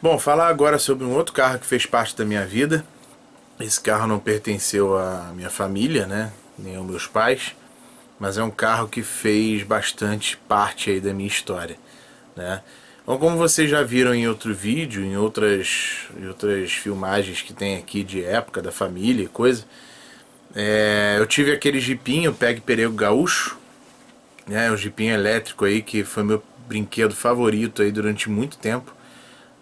Bom, falar agora sobre um outro carro que fez parte da minha vida. Esse carro não pertenceu à minha família, né? Nem aos meus pais, mas é um carro que fez bastante parte aí da minha história, né? Bom, como vocês já viram em outro vídeo, em outras, em outras filmagens que tem aqui de época da família e coisa, é, eu tive aquele jipinho Peg Perego Gaúcho, né, um jipinho elétrico aí que foi meu brinquedo favorito aí durante muito tempo.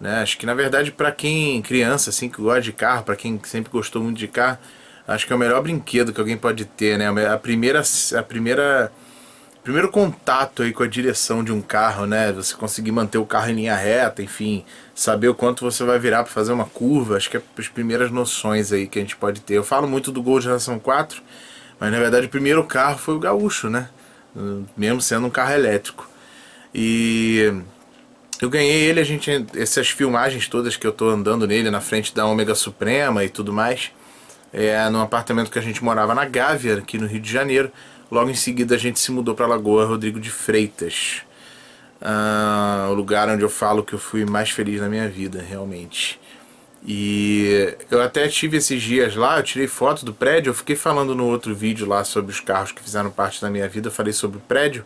Né? Acho que na verdade para quem criança assim que gosta de carro, para quem sempre gostou muito de carro, acho que é o melhor brinquedo que alguém pode ter, né? A primeira a primeira primeiro contato aí com a direção de um carro, né? Você conseguir manter o carro em linha reta, enfim, saber o quanto você vai virar para fazer uma curva, acho que é as primeiras noções aí que a gente pode ter. Eu falo muito do Gol geração 4, mas na verdade o primeiro carro foi o Gaúcho, né? Mesmo sendo um carro elétrico. E eu ganhei ele, a gente. Essas filmagens todas que eu tô andando nele na frente da Ômega Suprema e tudo mais. É, num apartamento que a gente morava na Gávea, aqui no Rio de Janeiro. Logo em seguida a gente se mudou para Lagoa Rodrigo de Freitas. Ah, o lugar onde eu falo que eu fui mais feliz na minha vida, realmente. E eu até tive esses dias lá, eu tirei foto do prédio, eu fiquei falando no outro vídeo lá sobre os carros que fizeram parte da minha vida, eu falei sobre o prédio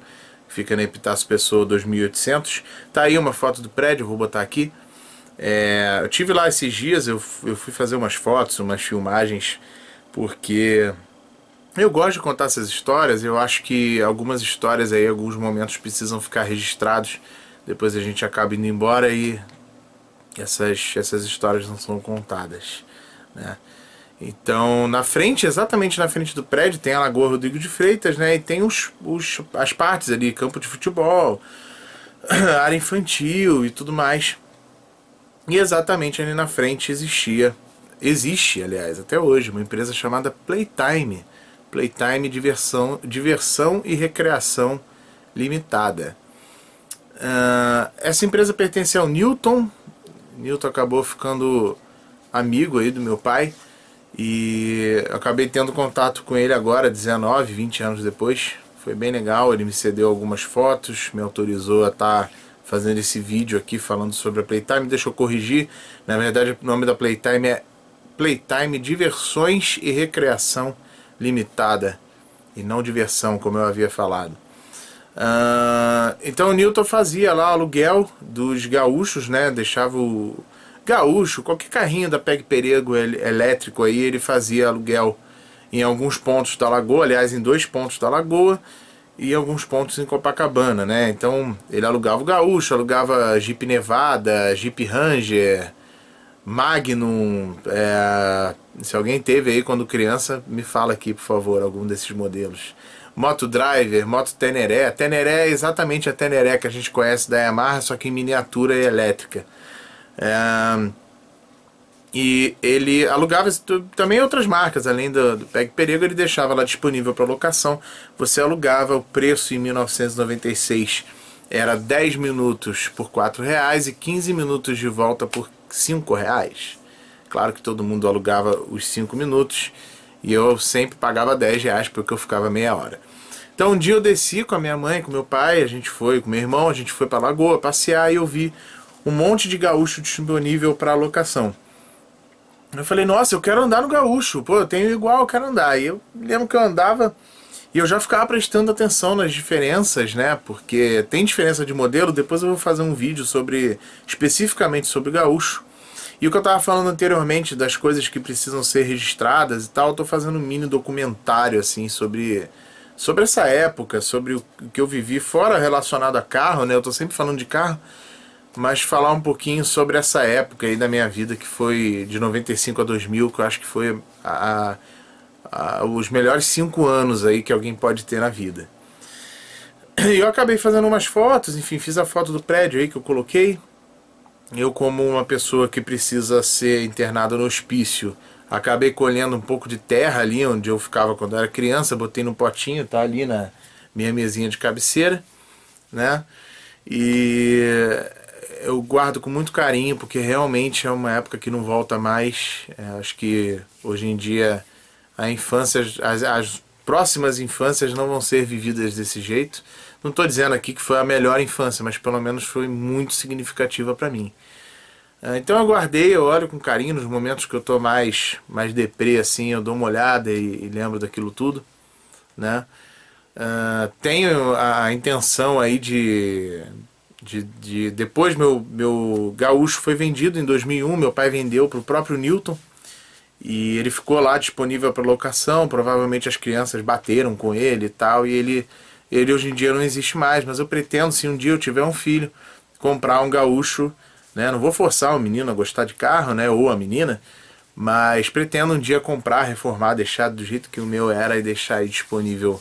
fica na Epitácio Pessoa 2800. Tá aí uma foto do prédio, vou botar aqui. É, eu tive lá esses dias, eu, eu fui fazer umas fotos, umas filmagens, porque eu gosto de contar essas histórias. Eu acho que algumas histórias aí, alguns momentos precisam ficar registrados. Depois a gente acaba indo embora e essas, essas histórias não são contadas, né? Então, na frente, exatamente na frente do prédio, tem a Lagoa Rodrigo de Freitas, né? E tem os, os, as partes ali, campo de futebol, área infantil e tudo mais. E exatamente ali na frente existia, existe, aliás, até hoje, uma empresa chamada Playtime. Playtime Diversão, diversão e Recreação Limitada. Uh, essa empresa pertence ao Newton. Newton acabou ficando amigo aí do meu pai. E acabei tendo contato com ele agora, 19, 20 anos depois. Foi bem legal, ele me cedeu algumas fotos, me autorizou a estar tá fazendo esse vídeo aqui falando sobre a Playtime. Deixa eu corrigir, na verdade o nome da Playtime é Playtime Diversões e Recreação Limitada. E não diversão, como eu havia falado. Uh, então o Newton fazia lá aluguel dos gaúchos, né? Deixava o, gaúcho, qualquer carrinho da Peg Perego elétrico aí, ele fazia aluguel em alguns pontos da lagoa, aliás, em dois pontos da lagoa e alguns pontos em Copacabana, né? Então ele alugava o gaúcho, alugava Jeep Nevada, Jeep Ranger, Magnum. É... Se alguém teve aí quando criança, me fala aqui, por favor, algum desses modelos. Moto Driver, Moto Teneré. Teneré é exatamente a Teneré que a gente conhece da Yamaha, só que em miniatura e elétrica. É, e ele alugava também outras marcas, além do, do Peg Perigo, ele deixava lá disponível para locação. Você alugava, o preço em 1996 era 10 minutos por 4 reais e 15 minutos de volta por 5 reais. Claro que todo mundo alugava os 5 minutos e eu sempre pagava 10 reais porque eu ficava meia hora. Então um dia eu desci com a minha mãe, com meu pai, a gente foi, com meu irmão, a gente foi para a Lagoa passear e eu vi um monte de gaúcho disponível para locação. Eu falei, nossa, eu quero andar no gaúcho, pô, eu tenho igual, eu quero andar. E eu lembro que eu andava e eu já ficava prestando atenção nas diferenças, né? Porque tem diferença de modelo, depois eu vou fazer um vídeo sobre especificamente sobre gaúcho. E o que eu estava falando anteriormente das coisas que precisam ser registradas e tal, eu tô fazendo um mini documentário assim sobre sobre essa época, sobre o que eu vivi fora relacionado a carro, né? Eu tô sempre falando de carro, mas falar um pouquinho sobre essa época aí da minha vida que foi de 95 a 2000, que eu acho que foi a, a, os melhores cinco anos aí que alguém pode ter na vida. E eu acabei fazendo umas fotos, enfim, fiz a foto do prédio aí que eu coloquei. Eu, como uma pessoa que precisa ser internada no hospício, acabei colhendo um pouco de terra ali onde eu ficava quando era criança, botei num potinho, tá ali na minha mesinha de cabeceira, né? E eu guardo com muito carinho, porque realmente é uma época que não volta mais. É, acho que hoje em dia a infância, as, as próximas infâncias não vão ser vividas desse jeito. Não estou dizendo aqui que foi a melhor infância, mas pelo menos foi muito significativa para mim. É, então eu guardei, eu olho com carinho nos momentos que eu estou mais, mais deprê, assim, eu dou uma olhada e, e lembro daquilo tudo, né? Uh, tenho a intenção aí de de, de, depois meu, meu gaúcho foi vendido em 2001, meu pai vendeu para o próprio Newton e ele ficou lá disponível para locação, provavelmente as crianças bateram com ele e tal, e ele, ele hoje em dia não existe mais, mas eu pretendo, se um dia eu tiver um filho, comprar um gaúcho, né? não vou forçar o menino a gostar de carro, né? ou a menina, mas pretendo um dia comprar, reformar, deixar do jeito que o meu era e deixar aí disponível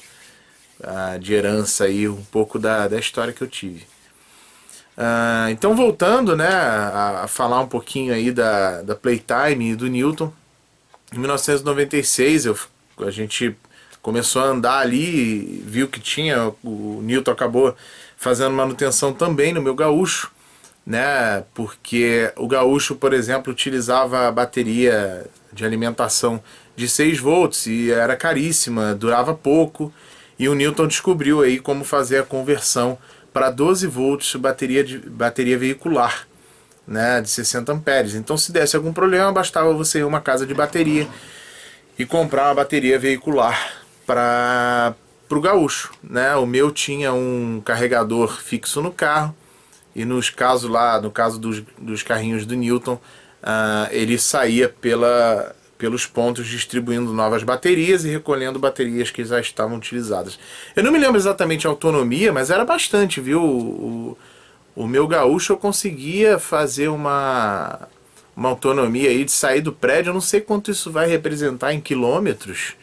uh, de herança aí um pouco da, da história que eu tive. Ah, então voltando né, a, a, falar um pouquinho aí da, da Playtime e do Newton. Em 1996 eu, a gente começou a andar ali, viu que tinha, o Newton acabou fazendo manutenção também no meu gaúcho, né? Porque o gaúcho, por exemplo, utilizava a bateria de alimentação de 6 volts e era caríssima, durava pouco, e o Newton descobriu aí como fazer a conversão para 12 volts bateria, de, bateria veicular né, de 60 amperes. Então se desse algum problema, bastava você ir uma casa de bateria e comprar uma bateria veicular para o gaúcho. Né? O meu tinha um carregador fixo no carro e nos casos lá, no caso dos, dos carrinhos do Newton, uh, ele saía pela pelos pontos, distribuindo novas baterias e recolhendo baterias que já estavam utilizadas. Eu não me lembro exatamente a autonomia, mas era bastante, viu? O, o, meu gaúcho eu conseguia fazer uma, uma autonomia aí de sair do prédio. Eu não sei quanto isso vai representar em quilômetros,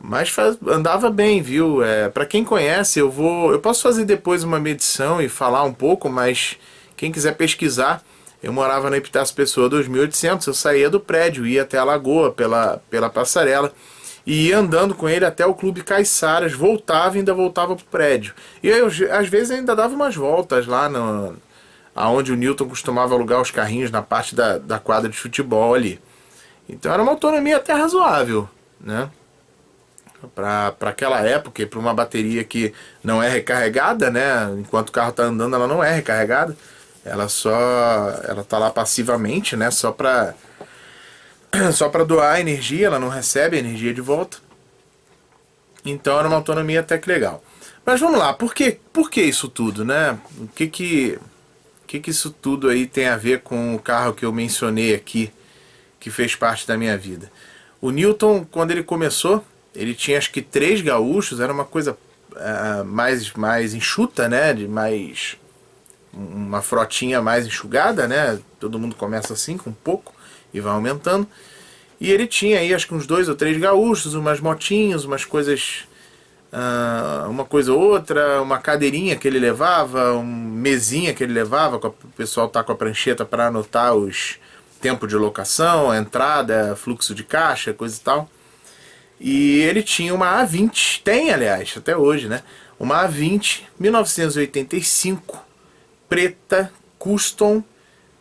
mas faz, andava bem, viu? É, Para quem conhece, eu vou, eu posso fazer depois uma medição e falar um pouco, mas quem quiser pesquisar eu morava na Epitácio Pessoa 2800, eu saía do prédio, ia até a lagoa pela, pela passarela e ia andando com ele até o Clube Caiçaras, voltava e ainda voltava pro prédio. E eu, às vezes ainda dava umas voltas lá no, aonde o Newton costumava alugar os carrinhos na parte da, da quadra de futebol ali. Então era uma autonomia até razoável, né? Para aquela época, para uma bateria que não é recarregada, né? Enquanto o carro está andando, ela não é recarregada. Ela só. Ela tá lá passivamente, né? Só para Só para doar energia, ela não recebe energia de volta. Então era uma autonomia até que legal. Mas vamos lá, por que, por que isso tudo, né? O que que, o que que isso tudo aí tem a ver com o carro que eu mencionei aqui, que fez parte da minha vida? O Newton, quando ele começou, ele tinha acho que três gaúchos, era uma coisa uh, mais, mais enxuta, né? De mais uma frotinha mais enxugada, né? Todo mundo começa assim, com pouco, e vai aumentando. E ele tinha aí, acho que uns dois ou três gaúchos, umas motinhas, umas coisas. Uh, uma coisa ou outra, uma cadeirinha que ele levava, um mesinha que ele levava, o pessoal tá com a prancheta para anotar os tempo de locação, entrada, fluxo de caixa, coisa e tal. E ele tinha uma A20, tem aliás, até hoje, né? Uma A20 1985 preta, custom,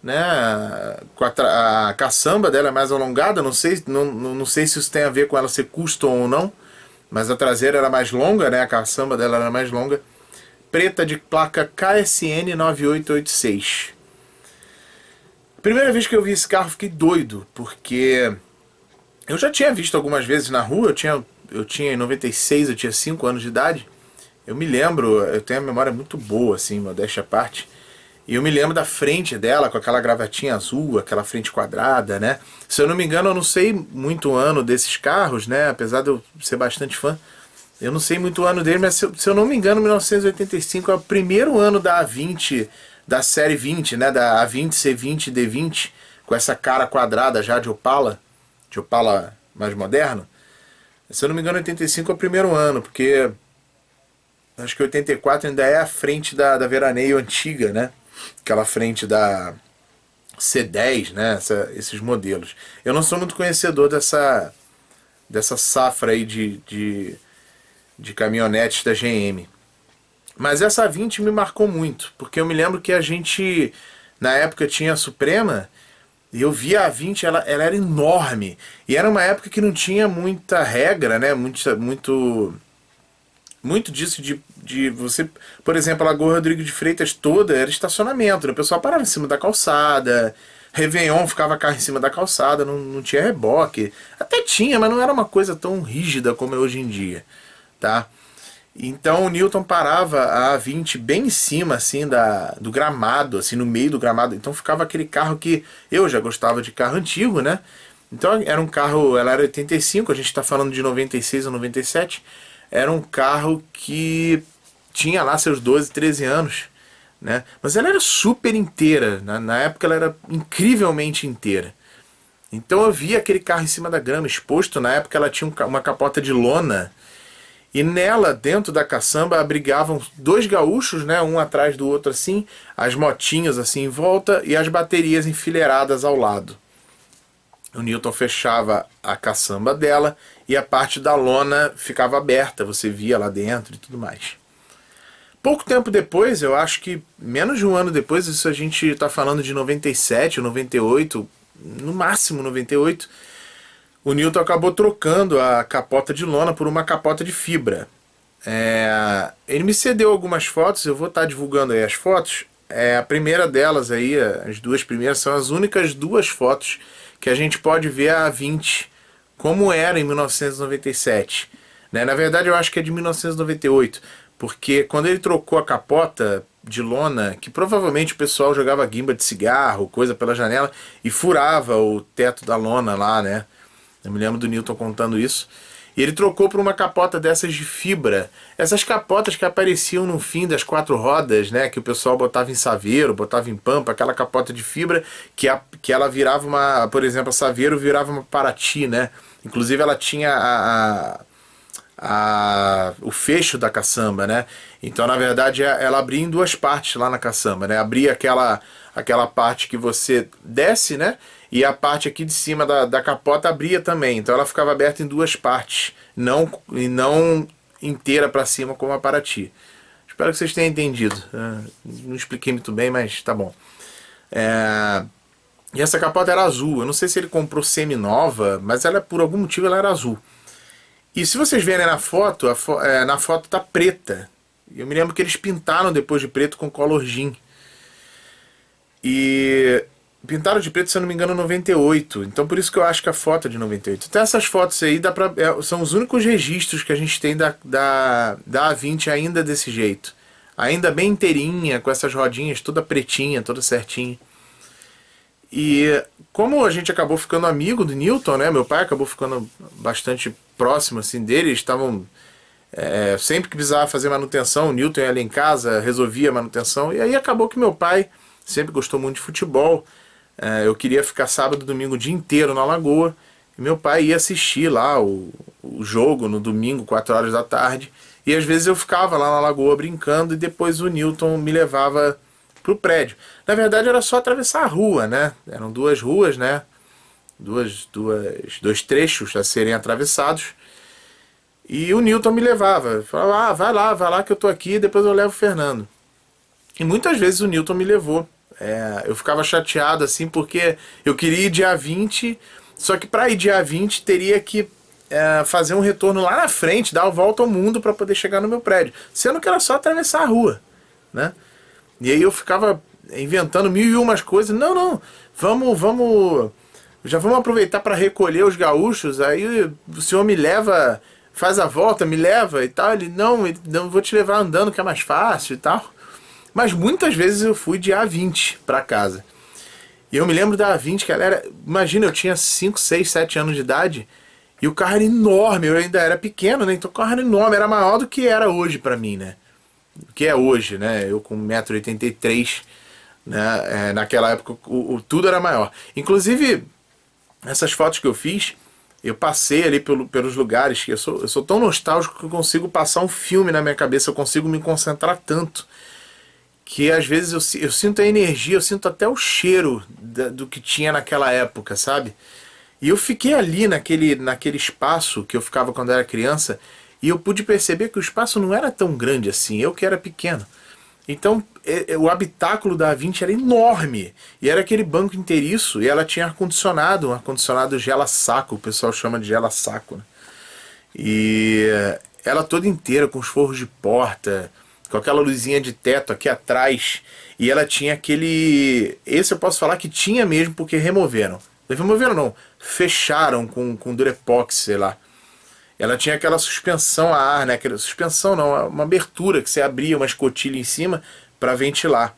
né? A, a caçamba dela é mais alongada, não sei, não, não sei se isso tem a ver com ela ser custom ou não, mas a traseira era mais longa, né? A caçamba dela era mais longa. Preta de placa KSN 9886. Primeira vez que eu vi esse carro, fiquei doido, porque eu já tinha visto algumas vezes na rua, eu tinha, eu tinha em 96, eu tinha 5 anos de idade. Eu me lembro, eu tenho a memória muito boa, assim, modéstia à parte. E eu me lembro da frente dela, com aquela gravatinha azul, aquela frente quadrada, né? Se eu não me engano, eu não sei muito o ano desses carros, né? Apesar de eu ser bastante fã, eu não sei muito o ano dele, mas se eu, se eu não me engano, 1985 é o primeiro ano da A20, da série 20, né? Da A20, C20, D20, com essa cara quadrada já de Opala, de Opala mais moderno. Se eu não me engano, 85 é o primeiro ano, porque acho que 84 ainda é a frente da, da veraneio antiga, né? aquela frente da C10, né? Essa, esses modelos. Eu não sou muito conhecedor dessa, dessa safra aí de, de, de caminhonetes da GM. Mas essa 20 me marcou muito, porque eu me lembro que a gente, na época, tinha a Suprema e eu via a 20, ela, ela era enorme. E era uma época que não tinha muita regra, né? Muito, muito, muito disso de de você, por exemplo, a Lagoa Rodrigo de Freitas toda era estacionamento, né? o pessoal parava em cima da calçada, Réveillon ficava carro em cima da calçada, não, não tinha reboque. Até tinha, mas não era uma coisa tão rígida como é hoje em dia, tá? Então o Newton parava a 20 bem em cima assim da do gramado, assim no meio do gramado. Então ficava aquele carro que eu já gostava de carro antigo, né? Então era um carro, ela era 85, a gente está falando de 96 ou 97. Era um carro que tinha lá seus 12, 13 anos, né? Mas ela era super inteira, na época ela era incrivelmente inteira. Então eu vi aquele carro em cima da grama exposto, na época ela tinha uma capota de lona, e nela, dentro da caçamba, abrigavam dois gaúchos, né, um atrás do outro assim, as motinhas assim em volta e as baterias enfileiradas ao lado. O Newton fechava a caçamba dela e a parte da lona ficava aberta, você via lá dentro e tudo mais. Pouco tempo depois, eu acho que menos de um ano depois, isso a gente está falando de 97, 98, no máximo 98, o Newton acabou trocando a capota de lona por uma capota de fibra. É, ele me cedeu algumas fotos, eu vou estar tá divulgando aí as fotos. É, a primeira delas aí, as duas primeiras, são as únicas duas fotos que a gente pode ver a 20, como era em 1997. Né? Na verdade, eu acho que é de 1998 porque quando ele trocou a capota de lona, que provavelmente o pessoal jogava guimba de cigarro, coisa pela janela, e furava o teto da lona lá, né? Eu me lembro do Newton contando isso. E ele trocou por uma capota dessas de fibra. Essas capotas que apareciam no fim das quatro rodas, né? Que o pessoal botava em saveiro, botava em pampa, aquela capota de fibra que, a, que ela virava uma, por exemplo, a saveiro virava uma parati, né? Inclusive ela tinha a, a a, o fecho da caçamba, né? Então, na verdade, é ela abria em duas partes lá na caçamba, né? Abria aquela, aquela parte que você desce, né? E a parte aqui de cima da, da capota abria também. Então, ela ficava aberta em duas partes, não, e não inteira para cima como a Paraty. Espero que vocês tenham entendido. Ah, não expliquei muito bem, mas tá bom. É... E essa capota era azul. Eu não sei se ele comprou semi-nova, mas ela por algum motivo ela era azul. E se vocês verem na foto, fo é, na foto tá preta. Eu me lembro que eles pintaram depois de preto com color jean. E pintaram de preto, se eu não me engano, 98. Então por isso que eu acho que a foto é de 98. Então essas fotos aí dá pra, é, são os únicos registros que a gente tem da, da, da A20 ainda desse jeito. Ainda bem inteirinha, com essas rodinhas toda pretinha, toda certinha. E como a gente acabou ficando amigo do Newton, né? Meu pai acabou ficando bastante próximo assim dele, estavam é, sempre que precisava fazer manutenção, o Newton ia ali em casa, resolvia a manutenção. E aí acabou que meu pai sempre gostou muito de futebol. É, eu queria ficar sábado e domingo o dia inteiro na Lagoa. E meu pai ia assistir lá o, o jogo no domingo, 4 horas da tarde. E às vezes eu ficava lá na Lagoa brincando e depois o Newton me levava pro prédio. Na verdade era só atravessar a rua, né? Eram duas ruas, né? duas, duas, dois trechos a serem atravessados. E o Newton me levava. Falava, ah, vai lá, vai lá que eu tô aqui, depois eu levo o Fernando. E muitas vezes o Newton me levou. É, eu ficava chateado assim, porque eu queria ir dia 20, só que para ir dia 20 teria que é, fazer um retorno lá na frente, dar a volta ao mundo para poder chegar no meu prédio. Sendo que era só atravessar a rua, né? E aí eu ficava inventando mil e umas coisas. Não, não, vamos, vamos já vamos aproveitar para recolher os gaúchos, aí o senhor me leva, faz a volta, me leva e tal. Ele, não, não vou te levar andando que é mais fácil e tal. Mas muitas vezes eu fui de A20 para casa. E eu me lembro da A20, galera, imagina, eu tinha 5, 6, 7 anos de idade e o carro era enorme, eu ainda era pequeno, né? Então o carro era enorme, era maior do que era hoje para mim, né? O que é hoje, né? Eu com 1,83m, né? É, naquela época o, o, tudo era maior. Inclusive, essas fotos que eu fiz, eu passei ali pelo, pelos lugares que eu sou, eu sou tão nostálgico que eu consigo passar um filme na minha cabeça, eu consigo me concentrar tanto que às vezes eu, eu sinto a energia, eu sinto até o cheiro da, do que tinha naquela época, sabe? E eu fiquei ali naquele, naquele espaço que eu ficava quando era criança e eu pude perceber que o espaço não era tão grande assim, eu que era pequeno. Então é, é, o habitáculo da A20 era enorme. E era aquele banco inteiriço. E ela tinha ar-condicionado, um ar-condicionado gela-saco, o pessoal chama de gela-saco. Né? E é, ela toda inteira com os forros de porta, com aquela luzinha de teto aqui atrás. E ela tinha aquele. Esse eu posso falar que tinha mesmo, porque removeram. Removeram não, fecharam com, com durepox, sei lá ela tinha aquela suspensão a ar, né? Aquela suspensão não, é uma abertura que você abria uma escotilha em cima para ventilar.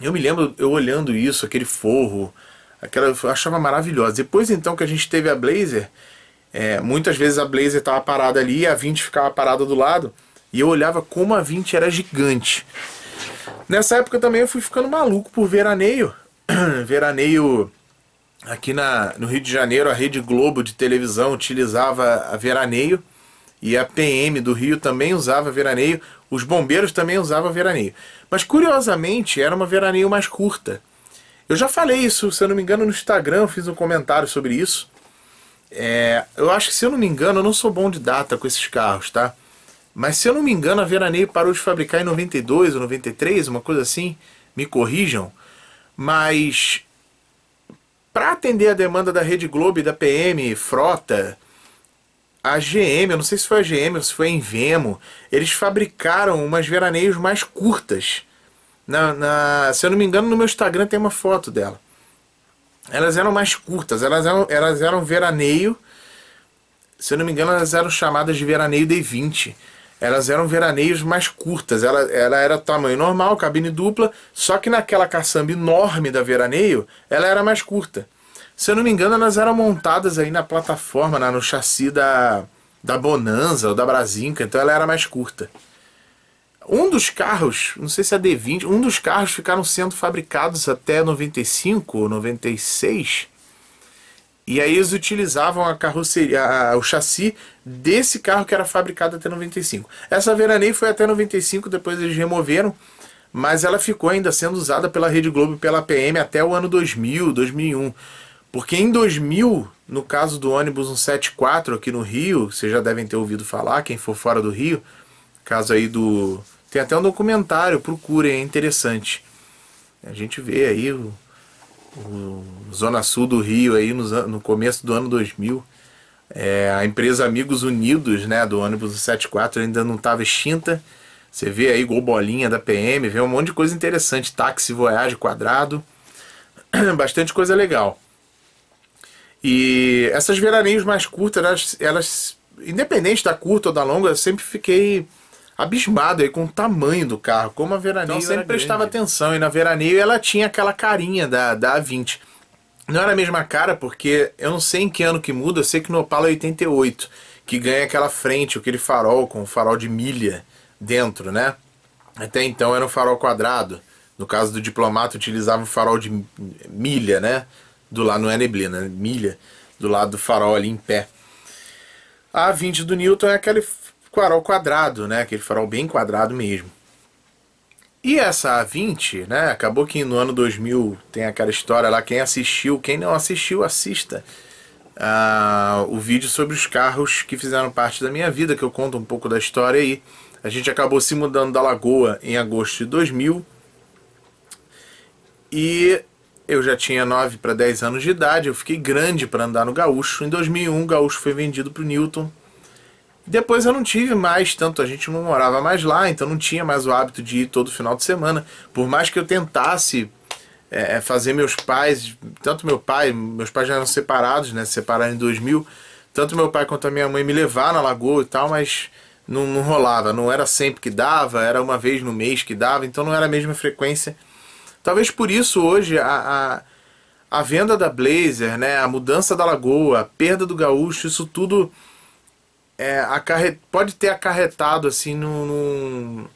Eu me lembro eu olhando isso, aquele forro, aquela eu achava maravilhosa. Depois então que a gente teve a Blazer, é, muitas vezes a Blazer estava parada ali e a 20 ficava parada do lado, e eu olhava como a 20 era gigante. Nessa época também eu fui ficando maluco por veraneio. veraneio aqui na, no Rio de Janeiro a Rede Globo de televisão utilizava a veraneio e a PM do Rio também usava veraneio, os bombeiros também usavam veraneio. Mas curiosamente era uma veraneio mais curta. Eu já falei isso, se eu não me engano, no Instagram, fiz um comentário sobre isso. É, eu acho que se eu não me engano, eu não sou bom de data com esses carros, tá? Mas se eu não me engano, a Veraneio parou de fabricar em 92 ou 93, uma coisa assim, me corrijam. Mas para atender a demanda da Rede Globo e da PM Frota, a GM, eu não sei se foi a GM ou se foi a Invemo, eles fabricaram umas veraneios mais curtas. Na, na, se eu não me engano, no meu Instagram tem uma foto dela. Elas eram mais curtas, elas eram, elas eram veraneio. Se eu não me engano, elas eram chamadas de veraneio D20 elas eram veraneios mais curtas. Ela, ela era tamanho normal, cabine dupla, só que naquela caçamba enorme da veraneio, ela era mais curta. Se eu não me engano, elas eram montadas aí na plataforma, na, no chassi da, da Bonanza ou da Brasinca, então ela era mais curta. Um dos carros, não sei se é D20, um dos carros ficaram sendo fabricados até 95 ou 96 e aí eles utilizavam a carroceria, a, o chassi desse carro que era fabricado até 95. Essa Veranei foi até 95, depois eles removeram, mas ela ficou ainda sendo usada pela Rede Globo e pela PM até o ano 2000, 2001. Porque em 2000, no caso do ônibus 174 aqui no Rio, vocês já devem ter ouvido falar, quem for fora do Rio, caso aí do... Tem até um documentário, procurem, é interessante. A gente vê aí o o Zona Sul do Rio aí no, no começo do ano 2000. É, a empresa Amigos Unidos, né, do ônibus 74 ainda não estava extinta. Você vê aí golbolinha da PM, vê um monte de coisa interessante, táxi Voyage quadrado, bastante coisa legal. E essas veraninhos mais curtas, elas, elas independente da curta ou da longa, eu sempre fiquei abismado aí com o tamanho do carro, como a Veraneio então, sempre é prestava atenção. E na Veraneio ela tinha aquela carinha da, da A20. Não era a mesma cara, porque eu não sei em que ano que muda, eu sei que no Opala 88, é que ganha aquela frente, aquele farol com o farol de milha dentro, né? Até então era um farol quadrado. No caso do diplomata, utilizava o farol de milha, né? Do lado, não é neblina, né? milha, do lado do farol ali em pé. A 20 do Newton é aquele farol quadrado, né? Aquele farol bem quadrado mesmo. E essa A20, né? Acabou que no ano 2000 tem aquela história lá. Quem assistiu, quem não assistiu, assista uh, o vídeo sobre os carros que fizeram parte da minha vida, que eu conto um pouco da história aí. A gente acabou se mudando da Lagoa em agosto de 2000 e eu já tinha 9 para 10 anos de idade, eu fiquei grande para andar no Gaúcho. Em 2001, o Gaúcho foi vendido para o Newton depois eu não tive mais tanto, a gente não morava mais lá, então não tinha mais o hábito de ir todo final de semana. Por mais que eu tentasse é, é fazer meus pais, tanto meu pai, meus pais já eram separados, né? separaram em 2000, tanto meu pai quanto a minha mãe me levar na lagoa e tal, mas não, não rolava, não era sempre que dava, era uma vez no mês que dava, então não era a mesma frequência. Talvez por isso hoje a, a, a venda da Blazer, né? A mudança da lagoa, a perda do gaúcho, isso tudo é, acarre... pode ter acarretado assim no, no,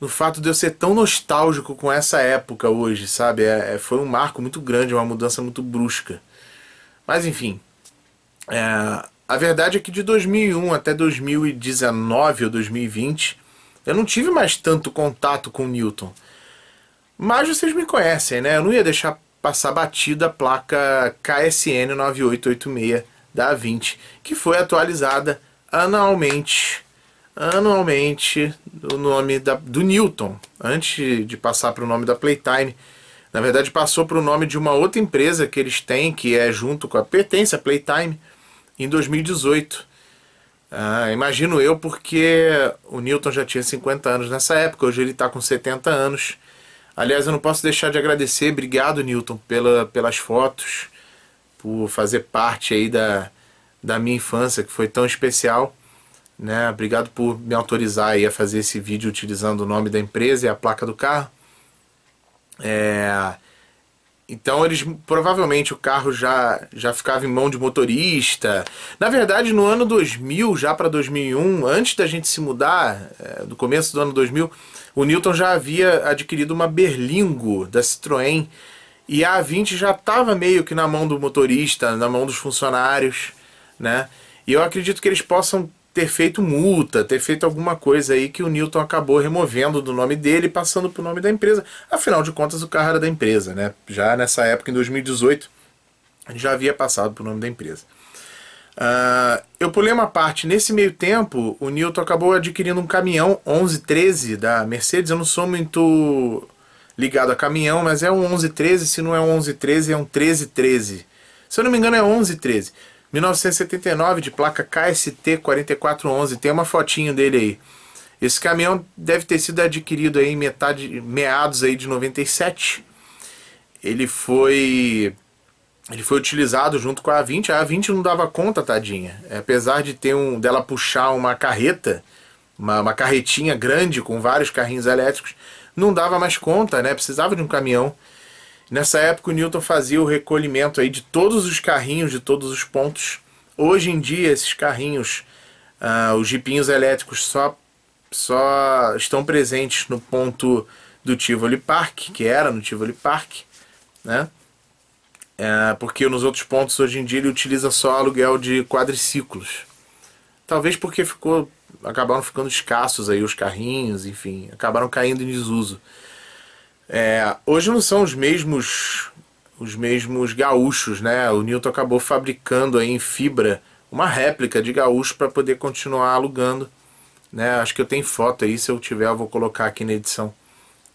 no, fato de eu ser tão nostálgico com essa época hoje, sabe? É, é foi um marco muito grande, uma mudança muito brusca. Mas enfim, é, a verdade é que de 2001 até 2019 ou 2020 eu não tive mais tanto contato com Newton. Mas vocês me conhecem, né? Eu não ia deixar passar batida a placa KSN 9886 da 20, que foi atualizada anualmente, anualmente, o nome da, do Newton, antes de passar para o nome da Playtime. Na verdade, passou para o nome de uma outra empresa que eles têm, que é junto com a pertence a Playtime, em 2018. Ah, imagino eu, porque o Newton já tinha 50 anos nessa época, hoje ele está com 70 anos. Aliás, eu não posso deixar de agradecer, obrigado Newton pela, pelas fotos, por fazer parte aí da, da minha infância, que foi tão especial. Né? Obrigado por me autorizar a fazer esse vídeo utilizando o nome da empresa e a placa do carro. É... Então eles provavelmente o carro já já ficava em mão de motorista. Na verdade, no ano 2000 já para 2001, antes da gente se mudar, é, do começo do ano 2000, o Newton já havia adquirido uma Berlingo da Citroën e a A20 já estava meio que na mão do motorista, na mão dos funcionários, né? E eu acredito que eles possam ter feito multa, ter feito alguma coisa aí que o Newton acabou removendo do nome dele e passando para o nome da empresa. Afinal de contas, o carro era da empresa, né? Já nessa época, em 2018, já havia passado para o nome da empresa. Uh, eu pulei uma parte. Nesse meio tempo, o Newton acabou adquirindo um caminhão 1113 da Mercedes. Eu não sou muito ligado a caminhão, mas é um 1113, se não é um 1113, é um 1313. Se eu não me engano é 1113. 1979 de placa KST 4411, tem uma fotinho dele aí. Esse caminhão deve ter sido adquirido aí metade meados aí de 97. Ele foi ele foi utilizado junto com a A20. A A20 não dava conta, tadinha. É, apesar de ter um dela puxar uma carreta, uma, uma carretinha grande com vários carrinhos elétricos, não dava mais conta, né? Precisava de um caminhão. Nessa época o Newton fazia o recolhimento aí de todos os carrinhos, de todos os pontos. Hoje em dia esses carrinhos, uh, os jipinhos elétricos só, só estão presentes no ponto do Tivoli Park, que era no Tivoli Park, né? É, porque nos outros pontos hoje em dia ele utiliza só aluguel de quadriciclos. Talvez porque ficou acabaram ficando escassos aí os carrinhos, enfim, acabaram caindo em desuso. É, hoje não são os mesmos os mesmos gaúchos, né? O Newton acabou fabricando aí em fibra uma réplica de gaúcho para poder continuar alugando, né? Acho que eu tenho foto aí, se eu tiver eu vou colocar aqui na edição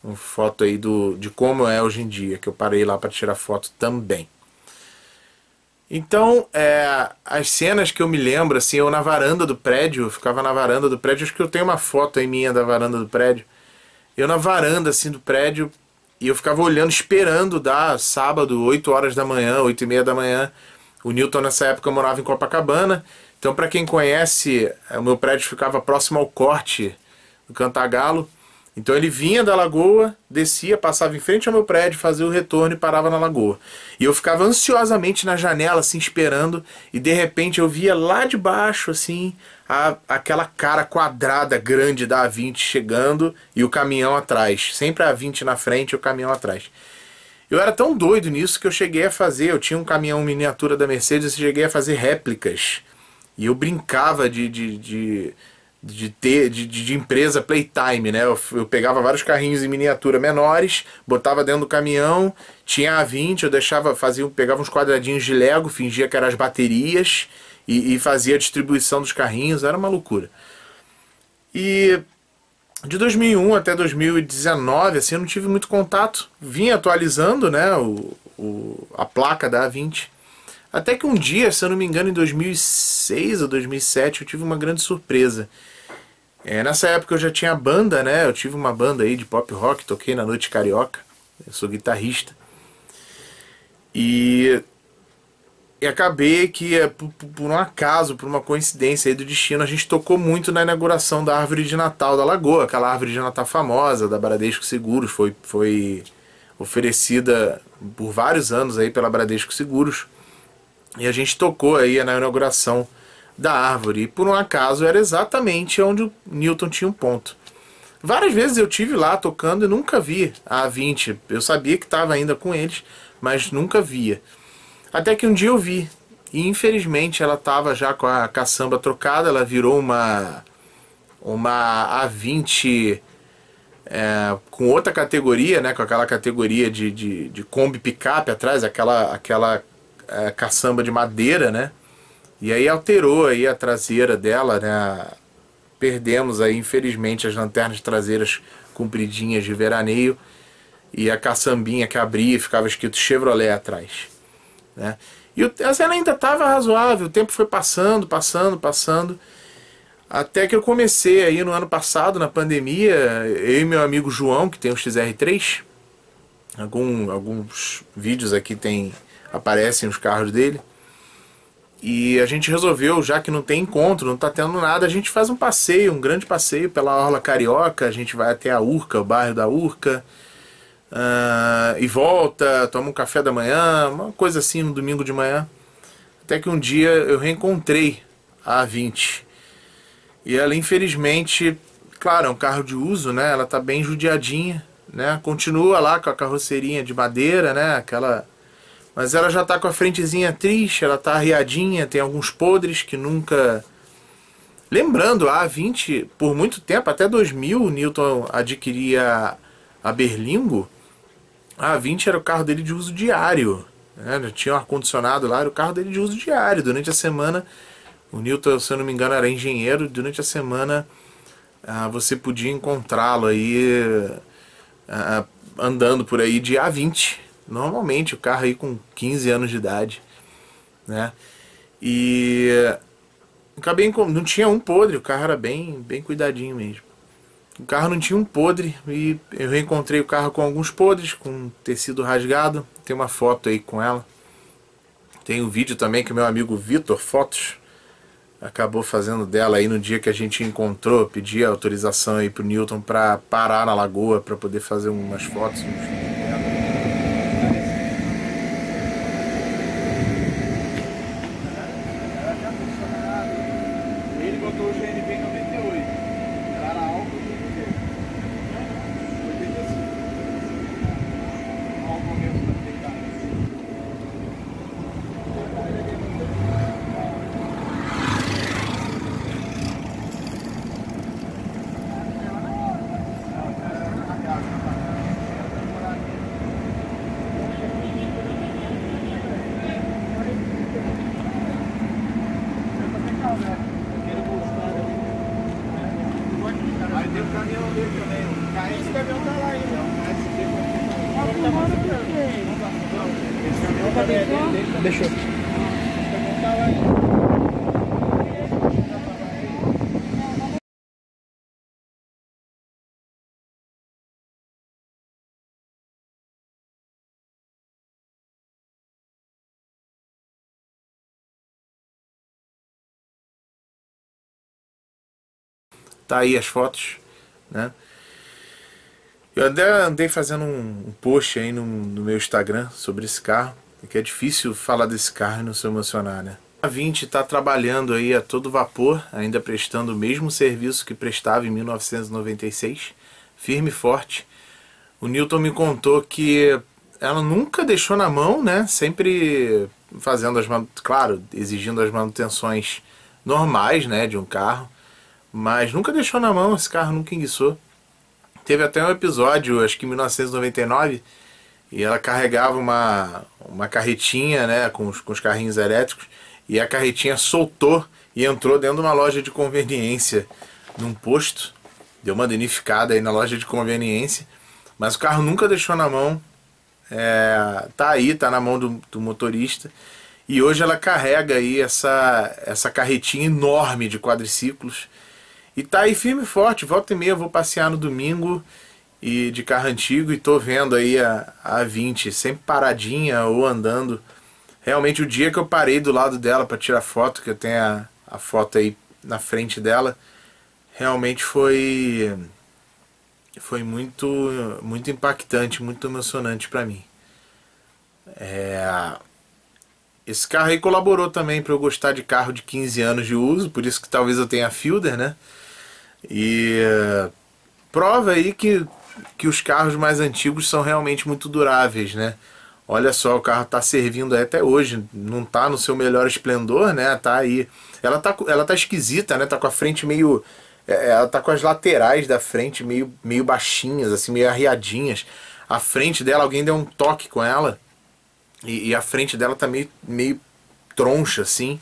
uma foto aí do de como é hoje em dia, que eu parei lá para tirar foto também. Então, é, as cenas que eu me lembro, assim, eu na varanda do prédio, eu ficava na varanda do prédio, acho que eu tenho uma foto aí minha da varanda do prédio. Eu na varanda, assim, do prédio, e eu ficava olhando, esperando dar sábado, 8 horas da manhã, 8 e meia da manhã. O Newton, nessa época, morava em Copacabana. Então, para quem conhece, é, o meu prédio ficava próximo ao corte do Cantagalo. Então ele vinha da lagoa, descia, passava em frente ao meu prédio, fazia o retorno e parava na lagoa. E eu ficava ansiosamente na janela, assim, esperando, e de repente eu via lá de baixo, assim, a, aquela cara quadrada grande da A20 chegando e o caminhão atrás. Sempre a A20 na frente e o caminhão atrás. Eu era tão doido nisso que eu cheguei a fazer, eu tinha um caminhão miniatura da Mercedes, eu cheguei a fazer réplicas. E eu brincava de, de, de de ter de, de, empresa playtime, né? Eu, eu, pegava vários carrinhos em miniatura menores, botava dentro do caminhão, tinha A20, eu deixava, fazia, pegava uns quadradinhos de Lego, fingia que eram as baterias e, e fazia a distribuição dos carrinhos, era uma loucura. E de 2001 até 2019, assim, eu não tive muito contato, vinha atualizando, né, o, o, a placa da A20. Até que um dia, se eu não me engano, em 2006 ou 2007, eu tive uma grande surpresa. É, nessa época eu já tinha banda, né? Eu tive uma banda aí de pop rock, toquei na Noite Carioca. Eu sou guitarrista. E, e acabei que, é, por, um acaso, por uma coincidência aí do destino, a gente tocou muito na inauguração da árvore de Natal da Lagoa, aquela árvore de Natal famosa da Bradesco Seguros. Foi, foi oferecida por vários anos aí pela Bradesco Seguros. E a gente tocou aí na inauguração da árvore. E por um acaso era exatamente onde Newton tinha um ponto. Várias vezes eu tive lá tocando e nunca vi a A20. Eu sabia que estava ainda com eles, mas nunca via. Até que um dia eu vi. E infelizmente ela estava já com a caçamba trocada, ela virou uma uma A20 é, com outra categoria, né, com aquela categoria de, de, de Kombi picape atrás, aquela, aquela é, caçamba de madeira, né? E aí alterou aí a traseira dela, né? Perdemos aí, infelizmente, as lanternas traseiras compridinhas de veraneio e a caçambinha que abria e ficava escrito Chevrolet atrás, né? E a ela ainda estava razoável, o tempo foi passando, passando, passando, até que eu comecei aí no ano passado, na pandemia, eu e meu amigo João, que tem um XR3, algum, alguns vídeos aqui tem aparecem os carros dele, e a gente resolveu, já que não tem encontro, não está tendo nada, a gente faz um passeio, um grande passeio pela Orla Carioca, a gente vai até a Urca, o bairro da Urca, uh, e volta, toma um café da manhã, uma coisa assim no um domingo de manhã. Até que um dia eu reencontrei a 20. E ela, infelizmente, claro, é um carro de uso, né? Ela está bem judiadinha, né? Continua lá com a carroceirinha de madeira, né? Aquela mas ela já está com a frentezinha triste, ela está arriadinha, tem alguns podres que nunca. Lembrando, a A20, por muito tempo, até 2000, o Newton adquiria a Berlingo. A A20 era o carro dele de uso diário. Né? Tinha um ar-condicionado lá, era o carro dele de uso diário. Durante a semana, o Newton, se eu não me engano, era engenheiro. Durante a semana, ah, você podia encontrá-lo aí ah, andando por aí de A20 normalmente, o carro aí com 15 anos de idade, né? E acabei não tinha um podre, o carro era bem, bem cuidadinho mesmo. O carro não tinha um podre e eu reencontrei o carro com alguns podres, com tecido rasgado. Tem uma foto aí com ela. Tem um vídeo também que meu amigo Vitor Fotos acabou fazendo dela aí no dia que a gente encontrou, pedi autorização aí pro Newton para parar na lagoa para poder fazer umas fotos, uns Tá aí as fotos, né? Eu até andei fazendo um, post aí no, no, meu Instagram sobre esse carro, que é difícil falar desse carro e não se emocionar, né? A 20 está trabalhando aí a todo vapor, ainda prestando o mesmo serviço que prestava em 1996, firme e forte. O Newton me contou que ela nunca deixou na mão, né? Sempre fazendo as claro, exigindo as manutenções normais, né, de um carro. Mas nunca deixou na mão esse carro, nunca enguiçou. Teve até um episódio, acho que em 1999, e ela carregava uma, uma carretinha né, com, os, com os carrinhos elétricos, e a carretinha soltou e entrou dentro de uma loja de conveniência, num posto. Deu uma danificada aí na loja de conveniência, mas o carro nunca deixou na mão. É, tá aí, tá na mão do, do motorista. E hoje ela carrega aí essa, essa carretinha enorme de quadriciclos e tá aí firme e forte, volta e meia eu vou passear no domingo e de carro antigo e tô vendo aí a, a 20 sempre paradinha ou andando. Realmente o dia que eu parei do lado dela para tirar foto, que eu tenho a, a foto aí na frente dela, realmente foi foi muito muito impactante, muito emocionante para mim. É, esse carro aí colaborou também para eu gostar de carro de 15 anos de uso, por isso que talvez eu tenha a Fielder, né? E é, prova aí que, que os carros mais antigos são realmente muito duráveis, né? Olha só, o carro está servindo até hoje, não está no seu melhor esplendor, né? Tá aí. Ela tá, ela tá esquisita, né? Tá com a frente meio é, é, ela tá com as laterais da frente meio, meio baixinhas, assim, meio arriadinhas. A frente dela, alguém deu um toque com ela. E, e a frente dela tá meio, meio troncha, assim.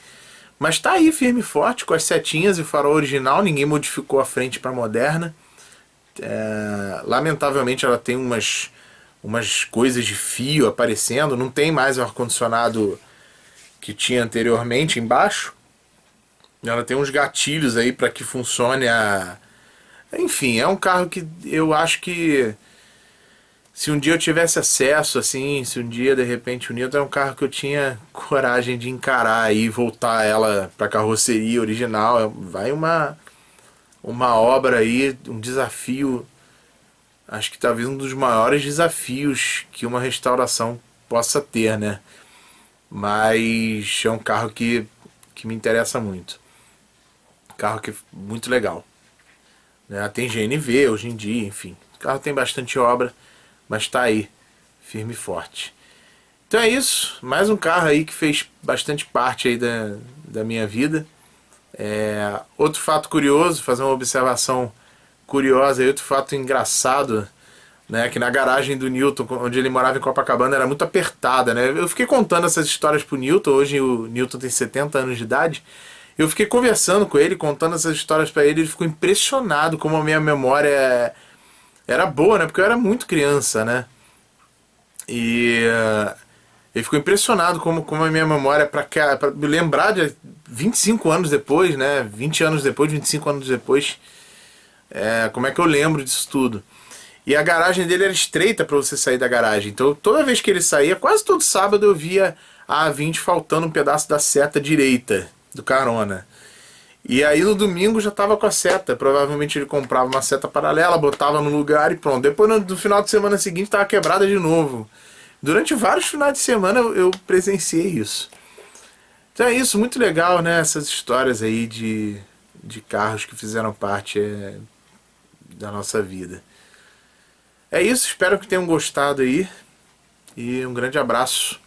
Mas tá aí firme e forte, com as setinhas e o farol original, ninguém modificou a frente para moderna. É, lamentavelmente ela tem umas, umas coisas de fio aparecendo, não tem mais o ar-condicionado que tinha anteriormente embaixo. Ela tem uns gatilhos aí para que funcione a. Enfim, é um carro que eu acho que se um dia eu tivesse acesso, assim, se um dia de repente o Nilton é um carro que eu tinha coragem de encarar e voltar ela para carroceria original, é, vai uma uma obra aí, um desafio, acho que talvez um dos maiores desafios que uma restauração possa ter, né? Mas é um carro que, que me interessa muito. Carro que muito legal. Né? Tem GNV hoje em dia, enfim. O carro tem bastante obra mas está aí, firme e forte. Então é isso, mais um carro aí que fez bastante parte aí da, da minha vida. É, outro fato curioso, fazer uma observação curiosa e outro fato engraçado, né, que na garagem do Newton, onde ele morava em Copacabana, era muito apertada, né? Eu fiquei contando essas histórias para o Newton, hoje o Newton tem 70 anos de idade. Eu fiquei conversando com ele, contando essas histórias para ele, ele ficou impressionado como a minha memória é era boa, né? Porque eu era muito criança, né? E uh, eh, ele ficou impressionado como, como a minha memória, é para me lembrar de 25 anos depois, né? 20 anos depois, 25 anos depois, é, como é que eu lembro disso tudo. E a garagem dele era estreita para você sair da garagem. Então toda vez que ele saía, quase todo sábado eu via a A20 faltando um pedaço da seta direita do carona. E aí no domingo já estava com a seta. Provavelmente ele comprava uma seta paralela, botava no lugar e pronto. Depois no, no final de semana seguinte estava quebrada de novo. Durante vários finais de semana eu, eu presenciei isso. Então é isso, muito legal, né? Essas histórias aí de, de carros que fizeram parte é, da nossa vida. É isso, espero que tenham gostado aí. E um grande abraço.